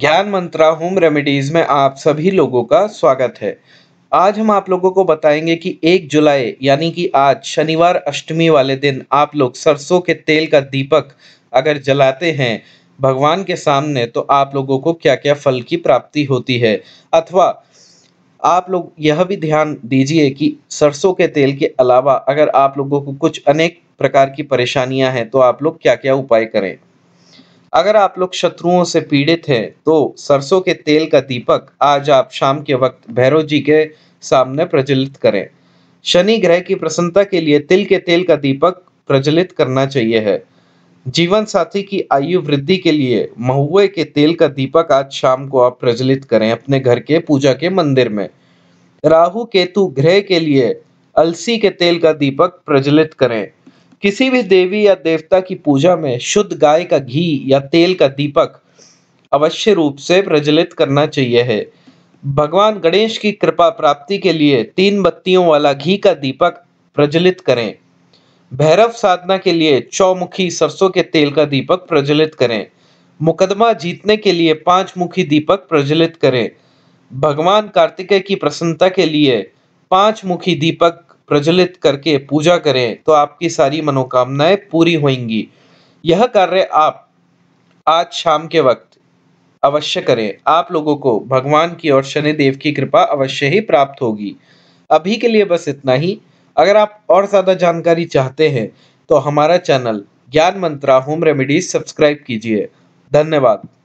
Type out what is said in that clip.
ज्ञान मंत्रा home remedies में आप सभी लोगों का स्वागत है आज हम आप लोगों को बताएंगे कि एक जुलाई यानी कि आज शनिवार अष्टमी वाले दिन आप लोग सरसों के तेल का दीपक अगर जलाते हैं भगवान के सामने तो आप लोगों को क्या क्या फल की प्राप्ति होती है अथवा आप लोग यह भी ध्यान दीजिए कि सरसों के तेल के अलावा अगर आप लोगों को कुछ अनेक प्रकार की परेशानियां हैं तो आप लोग क्या क्या उपाय करें अगर आप लोग शत्रुओं से पीड़ित हैं तो सरसों के तेल का दीपक आज आप शाम के वक्त भैरव जी के सामने प्रज्वलित करें शनि ग्रह की प्रसन्नता के लिए तिल के तेल का दीपक प्रज्वलित करना चाहिए है जीवन साथी की आयु वृद्धि के लिए महुए के तेल का दीपक आज शाम को आप प्रज्वलित करें अपने घर के पूजा के मंदिर में राहु केतु ग्रह के लिए अलसी के तेल का दीपक प्रज्वलित करें किसी भी देवी या देवता की पूजा में शुद्ध गाय का घी या तेल का दीपक अवश्य रूप से प्रज्वलित करना चाहिए है भगवान गणेश की कृपा प्राप्ति के लिए तीन बत्तियों वाला घी का दीपक प्रज्वलित करें भैरव साधना के लिए चौमुखी सरसों के तेल का दीपक प्रज्वलित करें मुकदमा जीतने के लिए पांच मुखी दीपक प्रज्वलित करें भगवान कार्तिकेय की प्रसन्नता के लिए पांच मुखी दीपक प्रज्वलित करके पूजा करें तो आपकी सारी मनोकामनाएं पूरी होंगी यह कार्य आप आज शाम के वक्त अवश्य करें आप लोगों को भगवान की और शनिदेव की कृपा अवश्य ही प्राप्त होगी अभी के लिए बस इतना ही अगर आप और ज़्यादा जानकारी चाहते हैं तो हमारा चैनल ज्ञान मंत्रा होम रेमेडीज सब्सक्राइब कीजिए धन्यवाद